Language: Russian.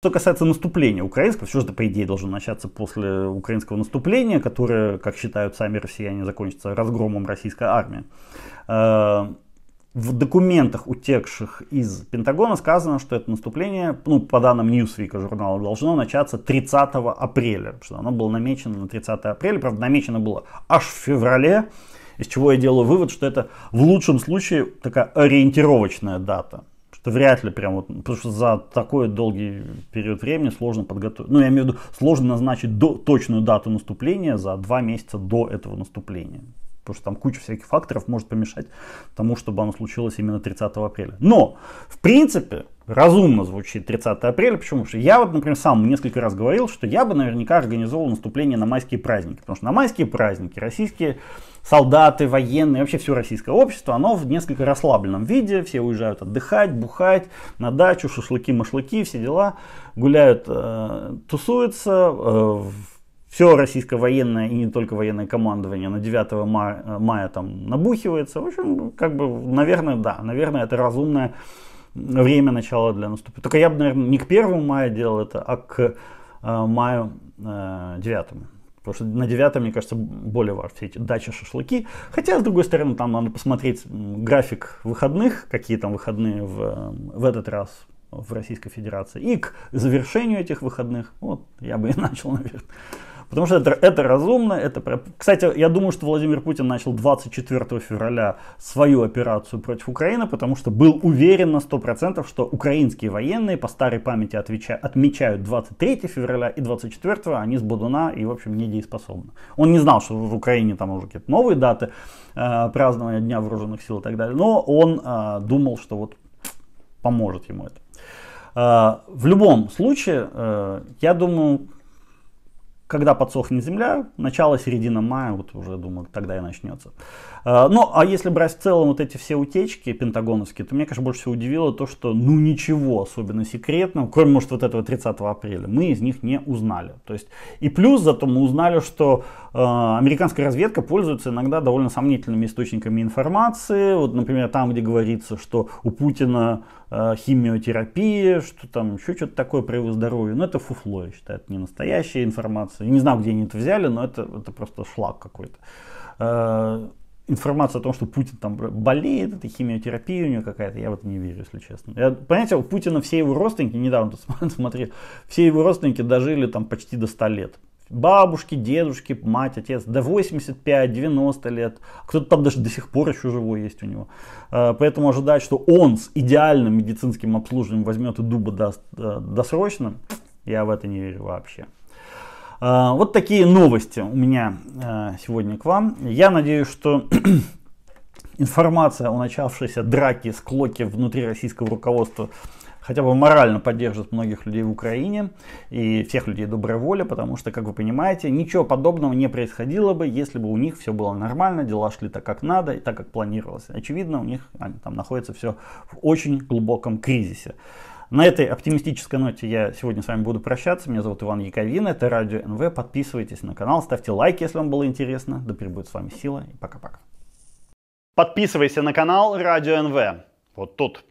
Что касается наступления украинского, все же, по идее, должно начаться после украинского наступления, которое, как считают сами россияне, закончится разгромом российской армии. Э, в документах, утекших из Пентагона, сказано, что это наступление, ну, по данным Newsweek журнала, должно начаться 30 апреля, что оно было намечено на 30 апреля, правда, намечено было аж в феврале, из чего я делаю вывод, что это в лучшем случае такая ориентировочная дата что вряд ли прям вот, потому что за такой долгий период времени сложно подготовить. Ну, я имею в виду, сложно назначить до, точную дату наступления за два месяца до этого наступления потому что там куча всяких факторов может помешать тому, чтобы оно случилось именно 30 апреля. Но, в принципе, разумно звучит 30 апреля. Почему? Потому что я вот, например, сам несколько раз говорил, что я бы наверняка организовал наступление на майские праздники. Потому что на майские праздники российские солдаты, военные, вообще все российское общество, оно в несколько расслабленном виде. Все уезжают отдыхать, бухать, на дачу, шашлыки, машлыки, все дела. Гуляют, э, тусуются, э, все российское военное и не только военное командование на 9 мая, э, мая там набухивается. В общем, как бы, наверное, да, наверное, это разумное время начала для наступления. Только я бы, наверное, не к 1 мая делал это, а к э, маю э, 9. Потому что на 9, мне кажется, более важны все эти дачи, шашлыки. Хотя, с другой стороны, там надо посмотреть график выходных, какие там выходные в, в этот раз в Российской Федерации. И к завершению этих выходных, вот, я бы и начал, наверное. Потому что это, это разумно. Это... Кстати, я думаю, что Владимир Путин начал 24 февраля свою операцию против Украины, потому что был уверен на 100%, что украинские военные по старой памяти отвеча... отмечают 23 февраля и 24 они с Бодуна и, в общем, недееспособны. Он не знал, что в Украине там уже какие-то новые даты э, празднования Дня Вооруженных Сил и так далее, но он э, думал, что вот поможет ему это. Э, в любом случае, э, я думаю, когда подсохнет земля, начало, середина мая, вот уже, думаю, тогда и начнется. А, ну, а если брать в целом вот эти все утечки пентагоновские, то мне, конечно, больше всего удивило то, что ну ничего особенно секретного, кроме, может, вот этого 30 апреля, мы из них не узнали. То есть, и плюс зато мы узнали, что э, американская разведка пользуется иногда довольно сомнительными источниками информации. Вот, например, там, где говорится, что у Путина а, химиотерапия, что там еще что-то такое про его здоровье. Но ну, это фуфло, я считаю, это не настоящая информация информации. Я не знаю, где они это взяли, но это, это просто шлак какой-то. Э, информация о том, что Путин там болеет, это химиотерапия у него какая-то, я в это не верю, если честно. Я, понимаете, у Путина все его родственники, недавно тут смотрел, все его родственники дожили там почти до 100 лет. Бабушки, дедушки, мать, отец, до 85-90 лет. Кто-то там даже до сих пор еще живой есть у него. Э, поэтому ожидать, что он с идеальным медицинским обслуживанием возьмет и дуба даст э, досрочно, я в это не верю вообще. А, вот такие новости у меня э, сегодня к вам. Я надеюсь, что информация о начавшейся драке, склоке внутри российского руководства хотя бы морально поддержит многих людей в Украине и всех людей доброй воли, потому что, как вы понимаете, ничего подобного не происходило бы, если бы у них все было нормально, дела шли так, как надо и так, как планировалось. Очевидно, у них они, там находится все в очень глубоком кризисе. На этой оптимистической ноте я сегодня с вами буду прощаться. Меня зовут Иван Яковин, это Радио НВ. Подписывайтесь на канал, ставьте лайки, если вам было интересно. Да пребудет с вами сила и пока-пока. Подписывайся на канал Радио НВ. Вот тут.